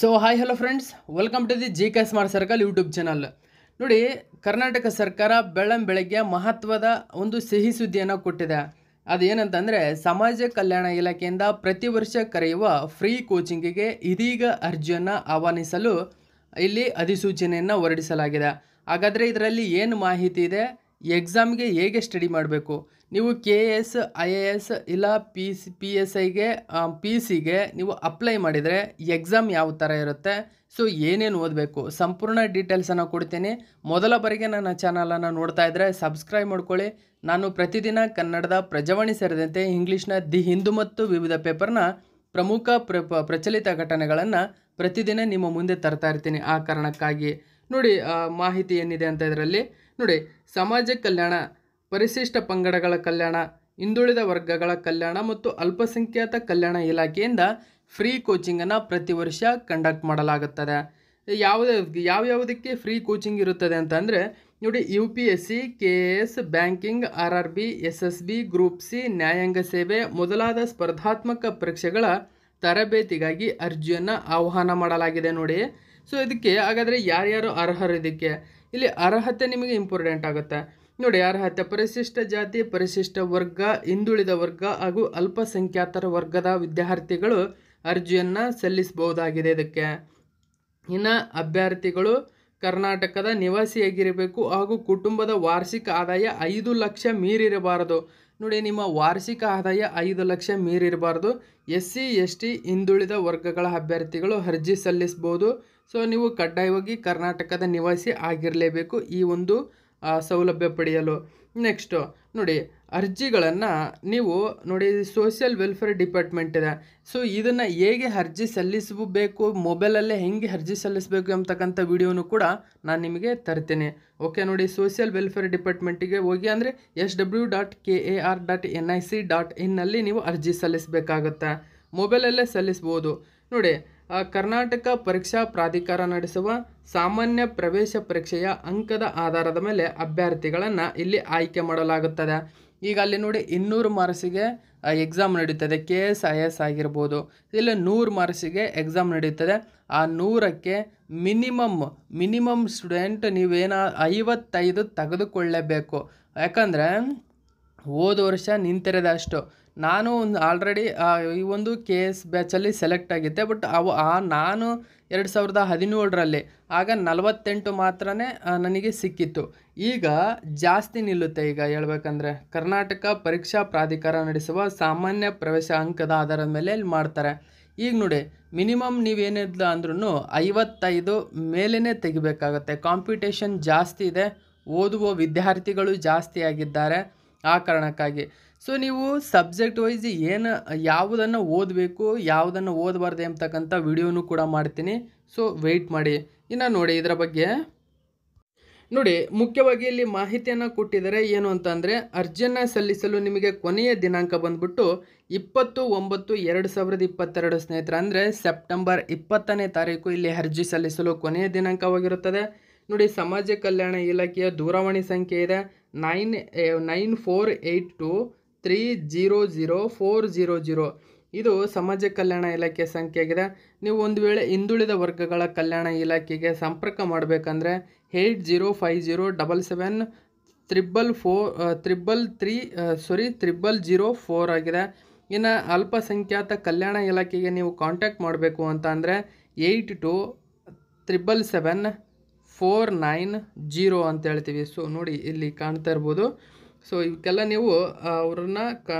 so hi hello friends welcome to the G K smart circle YouTube channel ನೋಡಿ ಕರ್ನಾಟಕ ಸರ್ಕಾರ ಬೆಳ್ಳಂ ಬೆಳಗ್ಗೆ ಮಹತ್ವದ ಒಂದು ಸಿಹಿ ಸುದ್ದಿಯನ್ನು ಕೊಟ್ಟಿದೆ ಅದೇನಂತಂದರೆ ಸಮಾಜ ಕಲ್ಯಾಣ ಇಲಾಖೆಯಿಂದ ಪ್ರತಿ ವರ್ಷ ಕರೆಯುವ ಫ್ರೀ ಕೋಚಿಂಗಿಗೆ ಇದೀಗ ಅರ್ಜಿಯನ್ನು ಆಹ್ವಾನಿಸಲು ಇಲ್ಲಿ ಅಧಿಸೂಚನೆಯನ್ನು ಹೊರಡಿಸಲಾಗಿದೆ ಹಾಗಾದರೆ ಇದರಲ್ಲಿ ಏನು ಮಾಹಿತಿ ಇದೆ ಎಕ್ಸಾಮ್ಗೆ ಹೇಗೆ ಸ್ಟಡಿ ಮಾಡಬೇಕು ನೀವು K A S I A S ಇಲ್ಲ ಪಿ ಸಿ ಪಿ ಎಸ್ ಐಗೆ ಪಿ ಸಿಗೆ ನೀವು ಅಪ್ಲೈ ಮಾಡಿದರೆ ಎಕ್ಸಾಮ್ ಯಾವ ಥರ ಇರುತ್ತೆ ಸೊ ಏನೇನು ಓದಬೇಕು ಸಂಪೂರ್ಣ ಡೀಟೇಲ್ಸನ್ನು ಕೊಡ್ತೀನಿ ಮೊದಲ ಬಾರಿಗೆ ನನ್ನ ಚಾನಲನ್ನು ನೋಡ್ತಾ ಇದ್ದರೆ ಸಬ್ಸ್ಕ್ರೈಬ್ ಮಾಡ್ಕೊಳ್ಳಿ ನಾನು ಪ್ರತಿದಿನ ಕನ್ನಡದ ಪ್ರಜಾವಾಣಿ ಸೇರಿದಂತೆ ಇಂಗ್ಲೀಷ್ನ ದಿ ಹಿಂದೂ ಮತ್ತು ವಿವಿಧ ಪೇಪರ್ನ ಪ್ರಮುಖ ಪ್ರ ಪ್ರಚಲಿತ ಘಟನೆಗಳನ್ನು ಪ್ರತಿದಿನ ನಿಮ್ಮ ಮುಂದೆ ತರ್ತಾ ಇರ್ತೀನಿ ಆ ಕಾರಣಕ್ಕಾಗಿ ನೋಡಿ ಮಾಹಿತಿ ಏನಿದೆ ಅಂತ ಇದರಲ್ಲಿ ನೋಡಿ ಸಮಾಜ ಕಲ್ಯಾಣ ಪರಿಶಿಷ್ಟ ಪಂಗಡಗಳ ಕಲ್ಯಾಣ ಹಿಂದುಳಿದ ವರ್ಗಗಳ ಕಲ್ಯಾಣ ಮತ್ತು ಅಲ್ಪಸಂಖ್ಯಾತ ಕಲ್ಯಾಣ ಇಲಾಖೆಯಿಂದ ಫ್ರೀ ಕೋಚಿಂಗನ್ನು ಪ್ರತಿ ವರ್ಷ ಕಂಡಕ್ಟ್ ಮಾಡಲಾಗುತ್ತದೆ ಯಾವುದೇ ಯಾವ್ಯಾವುದಕ್ಕೆ ಫ್ರೀ ಕೋಚಿಂಗ್ ಇರುತ್ತದೆ ಅಂತಂದರೆ ನೋಡಿ U P S C K S banking R R B S S B group C ನ್ಯಾಯಾಂಗ ಸೇವೆ ಮೊದಲಾದ ಸ್ಪರ್ಧಾತ್ಮಕ ಪರೀಕ್ಷೆಗಳ ತರಬೇತಿಗಾಗಿ ಅರ್ಜಿಯನ್ನು ಆಹ್ವಾನ ಮಾಡಲಾಗಿದೆ ನೋಡಿ ಸೊ ಇದಕ್ಕೆ ಹಾಗಾದರೆ ಯಾರ್ಯಾರು ಅರ್ಹರು ಇದಕ್ಕೆ ಇಲ್ಲಿ ಅರ್ಹತೆ ನಿಮಗೆ ಇಂಪಾರ್ಟೆಂಟ್ ಆಗುತ್ತೆ ನೋಡಿ ಅರ್ಹತೆ ಪರಿಶಿಷ್ಟ ಜಾತಿ ಪರಿಶಿಷ್ಟ ವರ್ಗ ಹಿಂದುಳಿದ ವರ್ಗ ಹಾಗೂ ಅಲ್ಪಸಂಖ್ಯಾತರ ವರ್ಗದ ವಿದ್ಯಾರ್ಥಿಗಳು ಅರ್ಜಿಯನ್ನು ಸಲ್ಲಿಸಬಹುದಾಗಿದೆ ಇದಕ್ಕೆ ಇನ್ನು ಅಭ್ಯರ್ಥಿಗಳು ಕರ್ನಾಟಕದ ನಿವಾಸಿಯಾಗಿರಬೇಕು ಹಾಗೂ ಕುಟುಂಬದ ವಾರ್ಷಿಕ ಆದಾಯ ಐದು ಲಕ್ಷ ಮೀರಿರಬಾರದು ನೋಡಿ ನಿಮ್ಮ ವಾರ್ಷಿಕ ಆದಾಯ ಐದು ಲಕ್ಷ ಮೀರಿರಬಾರ್ದು ಎಸ್ ಸಿ ಎಸ್ ಟಿ ಹಿಂದುಳಿದ ವರ್ಗಗಳ ಅಭ್ಯರ್ಥಿಗಳು ಅರ್ಜಿ ಸಲ್ಲಿಸ್ಬೋದು ಸೊ ನೀವು ಕಡ್ಡಾಯವಾಗಿ ಕರ್ನಾಟಕದ ನಿವಾಸಿ ಆಗಿರಲೇಬೇಕು ಈ ಒಂದು ಸೌಲಭ್ಯ ಪಡೆಯಲು ನೆಕ್ಸ್ಟು ನೋಡಿ ಅರ್ಜಿಗಳನ್ನು ನೀವು ನೋಡಿ ಸೋಷಿಯಲ್ ವೆಲ್ಫೇರ್ ಡಿಪಾರ್ಟ್ಮೆಂಟ್ ಇದೆ ಸೊ ಇದನ್ನು ಹೇಗೆ ಅರ್ಜಿ ಸಲ್ಲಿಸಬೇಕು ಮೊಬೈಲಲ್ಲೇ ಹೇಗೆ ಅರ್ಜಿ ಸಲ್ಲಿಸಬೇಕು ಎಂಬತಕ್ಕಂಥ ವಿಡಿಯೋನು ಕೂಡ ನಾನು ನಿಮಗೆ ತರ್ತೇನೆ ಓಕೆ ನೋಡಿ ಸೋಷಿಯಲ್ ವೆಲ್ಫೇರ್ ಡಿಪಾರ್ಟ್ಮೆಂಟಿಗೆ ಹೋಗಿ ಅಂದರೆ S W dot K A R dot N I C dot ಇನ್ನಲ್ಲಿ ನೀವು ಅರ್ಜಿ ಸಲ್ಲಿಸಬೇಕಾಗತ್ತೆ ಮೊಬೈಲಲ್ಲೇ ಸಲ್ಲಿಸ್ಬೋದು ನೋಡಿ ಕರ್ನಾಟಕ ಪರೀಕ್ಷಾ ಪ್ರಾಧಿಕಾರ ನಡೆಸುವ ಸಾಮಾನ್ಯ ಪ್ರವೇಶ ಪರೀಕ್ಷೆಯ ಅಂಕದ ಆಧಾರದ ಮೇಲೆ ಅಭ್ಯರ್ಥಿಗಳನ್ನು ಇಲ್ಲಿ ಆಯ್ಕೆ ಮಾಡಲಾಗುತ್ತದೆ ಈಗ ಅಲ್ಲಿ ನೋಡಿ ಇನ್ನೂರು ಮಾರ್ಕ್ಸಿಗೆ ಎಕ್ಸಾಮ್ ನಡೀತದೆ ಕೆ ಎಸ್ ಐ ಎಸ್ ಆಗಿರ್ಬೋದು ಇಲ್ಲ ನೂರು ಮಾರ್ಕ್ಸಿಗೆ ಎಕ್ಸಾಮ್ ನಡೀತದೆ ಆ ನೂರಕ್ಕೆ ಮಿನಿಮಮ್ ಮಿನಿಮಮ್ ಸ್ಟೂಡೆಂಟ್ ನೀವೇನ ಐವತ್ತೈದು ತೆಗೆದುಕೊಳ್ಳಲೇಬೇಕು ಯಾಕಂದರೆ ಹೋದ ವರ್ಷ ನಿಂತಿರೋದಷ್ಟು ನಾನು ಒಂದು ಆಲ್ರೆಡಿ ಈ ಒಂದು ಕೆ ಎಸ್ ಬ್ಯಾಚಲ್ಲಿ ಸೆಲೆಕ್ಟ್ ಆಗಿದ್ದೆ ಬಟ್ ಅವು ಆ ನಾನು ಎರಡು ಸಾವಿರದ ಹದಿನೇಳರಲ್ಲಿ ಆಗ ನಲವತ್ತೆಂಟು ಮಾತ್ರ ನನಗೆ ಸಿಕ್ಕಿತ್ತು ಈಗ ಜಾಸ್ತಿ ನಿಲ್ಲುತ್ತೆ ಈಗ ಹೇಳ್ಬೇಕಂದ್ರೆ ಕರ್ನಾಟಕ ಪರೀಕ್ಷಾ ಪ್ರಾಧಿಕಾರ ನಡೆಸುವ ಸಾಮಾನ್ಯ ಪ್ರವೇಶ ಅಂಕದ ಆಧಾರದ ಮೇಲೆ ಇಲ್ಲಿ ಮಾಡ್ತಾರೆ ಈಗ ನೋಡಿ ಮಿನಿಮಮ್ ನೀವೇನಿದ್ಲು ಅಂದ್ರೂ ಐವತ್ತೈದು ಮೇಲೇ ತೆಗಿಬೇಕಾಗತ್ತೆ ಕಾಂಪಿಟೇಷನ್ ಜಾಸ್ತಿ ಇದೆ ಓದುವ ವಿದ್ಯಾರ್ಥಿಗಳು ಜಾಸ್ತಿ ಆಗಿದ್ದಾರೆ ಆ ಕಾರಣಕ್ಕಾಗಿ ಸೊ ನೀವು ಸಬ್ಜೆಕ್ಟ್ ವೈಸ್ ಏನು ಯಾವುದನ್ನು ಓದಬೇಕು ಯಾವುದನ್ನು ಓದಬಾರ್ದು ಎಂಬತಕ್ಕಂಥ ವಿಡಿಯೋನು ಕೂಡ ಮಾಡ್ತೀನಿ ಸೊ ವೆಯ್ಟ್ ಮಾಡಿ ಇನ್ನು ನೋಡಿ ಇದರ ಬಗ್ಗೆ ನೋಡಿ ಮುಖ್ಯವಾಗಿ ಇಲ್ಲಿ ಮಾಹಿತಿಯನ್ನು ಕೊಟ್ಟಿದ್ದಾರೆ ಏನು ಅಂತಂದರೆ ಅರ್ಜಿಯನ್ನು ಸಲ್ಲಿಸಲು ನಿಮಗೆ ಕೊನೆಯ ದಿನಾಂಕ ಬಂದ್ಬಿಟ್ಟು ಇಪ್ಪತ್ತು ಒಂಬತ್ತು ಎರಡು ಸಾವಿರದ ಇಪ್ಪತ್ತೆರಡು ಸ್ನೇಹಿತರ ಅಂದರೆ ಸೆಪ್ಟೆಂಬರ್ ಇಪ್ಪತ್ತನೇ ತಾರೀಕು ಇಲ್ಲಿ ಅರ್ಜಿ ಸಲ್ಲಿಸಲು ಕೊನೆಯ ದಿನಾಂಕವಾಗಿರುತ್ತದೆ ನೋಡಿ ಸಮಾಜ ಕಲ್ಯಾಣ ಇಲಾಖೆಯ ದೂರವಾಣಿ ಸಂಖ್ಯೆ ಇದೆ nine nine four eight two three zero zero four zero zero ಇದು ಸಮಾಜ ಕಲ್ಯಾಣ ಇಲಾಖೆ ಸಂಖ್ಯೆಯಾಗಿದೆ ನೀವು ಒಂದು ವೇಳೆ ಹಿಂದುಳಿದ ವರ್ಗಗಳ ಕಲ್ಯಾಣ ಇಲಾಖೆಗೆ ಸಂಪರ್ಕ ಮಾಡಬೇಕಂದ್ರೆ eight zero five zero double seven triple four triple three sorry triple zero four ಆಗಿದೆ ಇನ್ನು ಅಲ್ಪಸಂಖ್ಯಾತ ಕಲ್ಯಾಣ ಇಲಾಖೆಗೆ ನೀವು ಕಾಂಟ್ಯಾಕ್ಟ್ ಮಾಡಬೇಕು ಅಂತ ಅಂದರೆ eight two triple seven four nine zero ಅಂತ ಹೇಳ್ತೀವಿ ಸೊ ನೋಡಿ ಇಲ್ಲಿ ಕಾಣ್ತಾ ಇರ್ಬೋದು ಸೊ ಇವಕ್ಕೆಲ್ಲ ನೀವು ಅವ್ರನ್ನ ಕ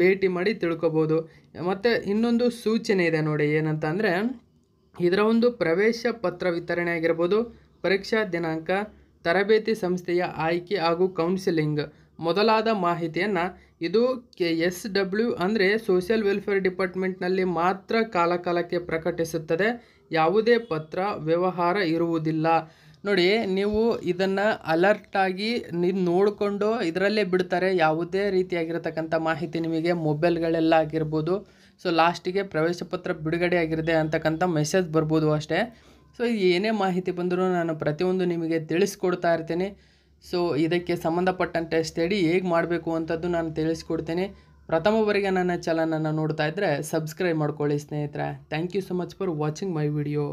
ಭೇಟಿ ಮಾಡಿ ತಿಳ್ಕೊಬೋದು ಮತ್ತು ಇನ್ನೊಂದು ಸೂಚನೆ ಇದೆ ನೋಡಿ ಏನಂತ ಅಂದರೆ ಇದರ ಒಂದು ಪ್ರವೇಶ ಪತ್ರ ವಿತರಣೆ ಆಗಿರ್ಬೋದು ಪರೀಕ್ಷಾ ದಿನಾಂಕ ತರಬೇತಿ ಸಂಸ್ಥೆಯ ಆಯ್ಕೆ ಹಾಗೂ ಕೌನ್ಸಿಲಿಂಗ್ ಮೊದಲಾದ ಮಾಹಿತಿಯನ್ನು ಇದು ಕೆ ಎಸ್ ಡಬ್ಲ್ಯೂ ಅಂದರೆ ಸೋಷಿಯಲ್ ವೆಲ್ಫೇರ್ ಡಿಪಾರ್ಟ್ಮೆಂಟ್ನಲ್ಲಿ ಮಾತ್ರ ಕಾಲಕಾಲಕ್ಕೆ ಪ್ರಕಟಿಸುತ್ತದೆ ಯಾವುದೇ ಪತ್ರ ವ್ಯವಹಾರ ಇರುವುದಿಲ್ಲ ನೋಡಿ ನೀವು ಇದನ್ನು ಅಲರ್ಟಾಗಿ ನೀನು ನೋಡಿಕೊಂಡು ಇದರಲ್ಲೇ ಬಿಡ್ತಾರೆ ಯಾವುದೇ ರೀತಿಯಾಗಿರತಕ್ಕಂಥ ಮಾಹಿತಿ ನಿಮಗೆ ಮೊಬೈಲ್ಗಳೆಲ್ಲ ಆಗಿರ್ಬೋದು ಸೊ ಲಾಸ್ಟಿಗೆ ಪ್ರವೇಶ ಪತ್ರ ಬಿಡುಗಡೆ ಆಗಿರದೆ ಅಂತಕ್ಕಂಥ ಮೆಸೇಜ್ ಬರ್ಬೋದು ಅಷ್ಟೇ ಸೊ ಏನೇ ಮಾಹಿತಿ ಬಂದರೂ ನಾನು ಪ್ರತಿಯೊಂದು ನಿಮಗೆ ತಿಳಿಸ್ಕೊಡ್ತಾ ಇರ್ತೀನಿ ಸೊ ಇದಕ್ಕೆ ಸಂಬಂಧಪಟ್ಟಂತೆ ಸ್ಟಡಿ ಹೇಗೆ ಮಾಡಬೇಕು ಅಂತದ್ದು ನಾನು ತಿಳಿಸ್ಕೊಡ್ತೀನಿ ಪ್ರಥಮ ಬಾರಿಗೆ ನನ್ನ ಚಾನಲನ್ನು ನೋಡ್ತಾ ಇದ್ದರೆ ಸಬ್ಸ್ಕ್ರೈಬ್ ಮಾಡ್ಕೊಳ್ಳಿ ಸ್ನೇಹಿತರೆ thank you so much for watching my video